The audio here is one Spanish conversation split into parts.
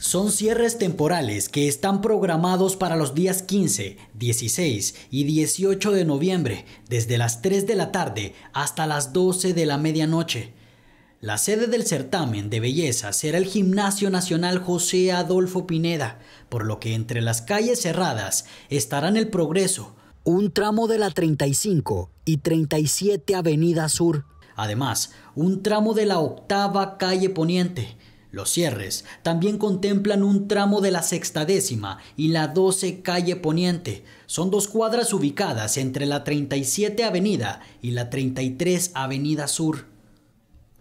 Son cierres temporales que están programados para los días 15, 16 y 18 de noviembre, desde las 3 de la tarde hasta las 12 de la medianoche. La sede del certamen de belleza será el Gimnasio Nacional José Adolfo Pineda, por lo que entre las calles cerradas estarán el Progreso, un tramo de la 35 y 37 Avenida Sur, además un tramo de la octava calle Poniente, los cierres también contemplan un tramo de la Sexta Décima y la 12 calle poniente. Son dos cuadras ubicadas entre la 37 Avenida y la 33 Avenida Sur.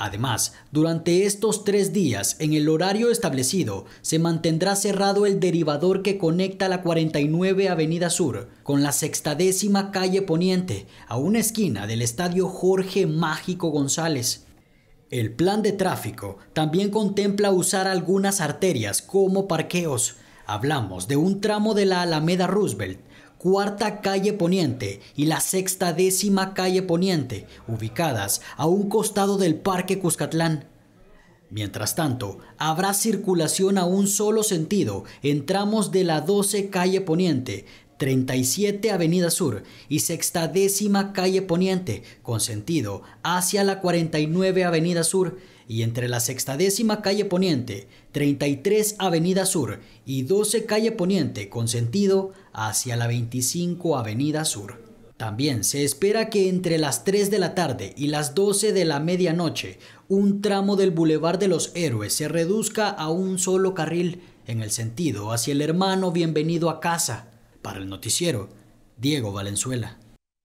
Además, durante estos tres días, en el horario establecido, se mantendrá cerrado el derivador que conecta la 49 Avenida Sur con la sextadécima calle poniente, a una esquina del estadio Jorge Mágico González. El plan de tráfico también contempla usar algunas arterias como parqueos. Hablamos de un tramo de la Alameda Roosevelt, Cuarta Calle Poniente y la Sexta Décima Calle Poniente, ubicadas a un costado del Parque Cuscatlán. Mientras tanto, habrá circulación a un solo sentido en tramos de la 12 Calle Poniente, 37 Avenida Sur y sexta décima Calle Poniente, con sentido hacia la 49 Avenida Sur y entre la sextadécima Calle Poniente, 33 Avenida Sur y 12 Calle Poniente, con sentido hacia la 25 Avenida Sur. También se espera que entre las 3 de la tarde y las 12 de la medianoche, un tramo del Boulevard de los Héroes se reduzca a un solo carril en el sentido hacia el hermano bienvenido a casa para el noticiero, Diego Valenzuela.